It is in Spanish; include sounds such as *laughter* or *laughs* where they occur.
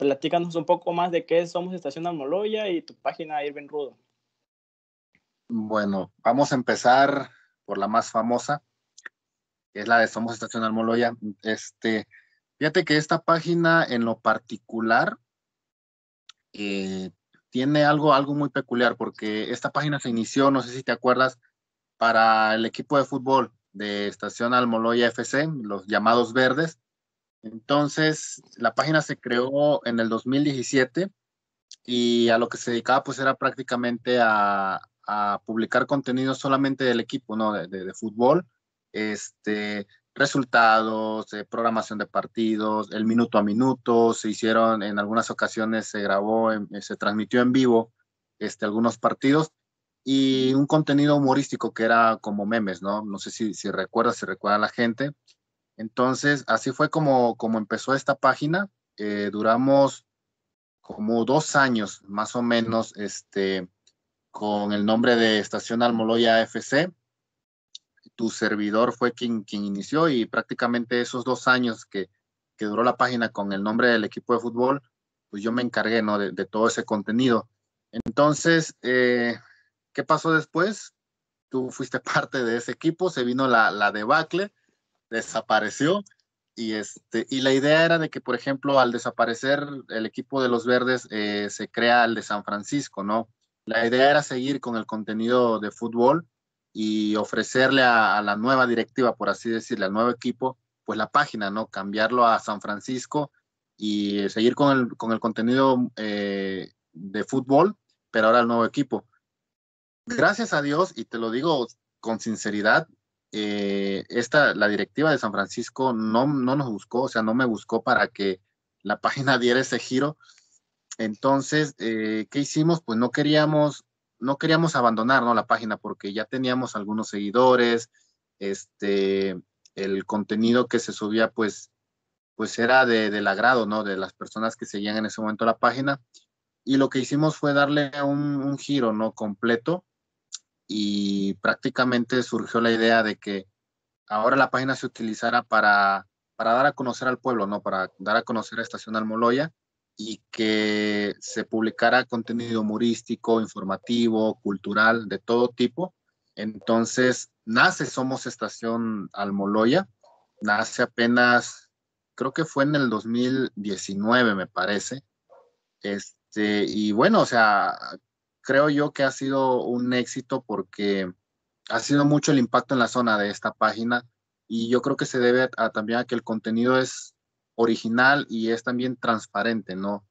Platícanos un poco más de qué es somos Estación Almoloya y tu página Irving Rudo. Bueno, vamos a empezar por la más famosa, que es la de Somos Estación Almoloya. Este, fíjate que esta página en lo particular eh, tiene algo, algo muy peculiar, porque esta página se inició, no sé si te acuerdas, para el equipo de fútbol de Estación Almoloya FC, los llamados verdes. Entonces, la página se creó en el 2017 y a lo que se dedicaba pues era prácticamente a, publicar contenido solamente del equipo, ¿no? De, fútbol, este, resultados, programación de partidos, el minuto a minuto, se hicieron en algunas ocasiones, se grabó, se transmitió en vivo este, algunos partidos y un contenido humorístico que era como memes, ¿no? No sé si, si recuerda, si recuerda la gente. Entonces, así fue como, empezó esta página. Eh, duramos como dos años más o menos este, con el nombre de Estación Almoloya FC. Tu servidor fue quien, quien inició y prácticamente esos dos años que, duró la página con el nombre del equipo de fútbol, pues yo me encargué de, todo ese contenido. Entonces, eh, ¿qué pasó después? Tú fuiste *laughs* parte de ese equipo, se vino la debacle desapareció y este y la idea era de que por ejemplo al desaparecer el equipo de los verdes eh, se crea el de San Francisco no la idea era seguir con el contenido de fútbol y ofrecerle a, la nueva directiva por así decirle al nuevo equipo pues la página no cambiarlo a San Francisco y seguir con el contenido eh, de fútbol pero ahora el nuevo equipo gracias a Dios y te lo digo con sinceridad eh, esta, la directiva de San Francisco no, no nos buscó, o sea, no me buscó para que la *laughs* página diera ese giro. Entonces, eh, ¿qué hicimos? Pues no queríamos, no queríamos abandonar ¿no? la página porque ya teníamos algunos seguidores, este, el contenido que se subía, pues, pues era de, del agrado, ¿no? De las personas que seguían en ese momento la página. Y lo que hicimos fue darle un, un giro, ¿no? Completo. Y prácticamente surgió la idea de que ahora la página se utilizara para, para dar a conocer al pueblo, ¿no? Para dar a conocer a Estación Almoloya y que se publicara contenido humorístico, informativo, cultural, de todo tipo. Entonces, nace Somos Estación Almoloya, nace apenas, creo que fue en el 2019, me parece. Este, y bueno, o sea, creo yo que ha sido un éxito porque ha sido mucho el impacto en la zona de esta página y yo creo que se debe también a que el contenido es original y es también transparente, ¿no?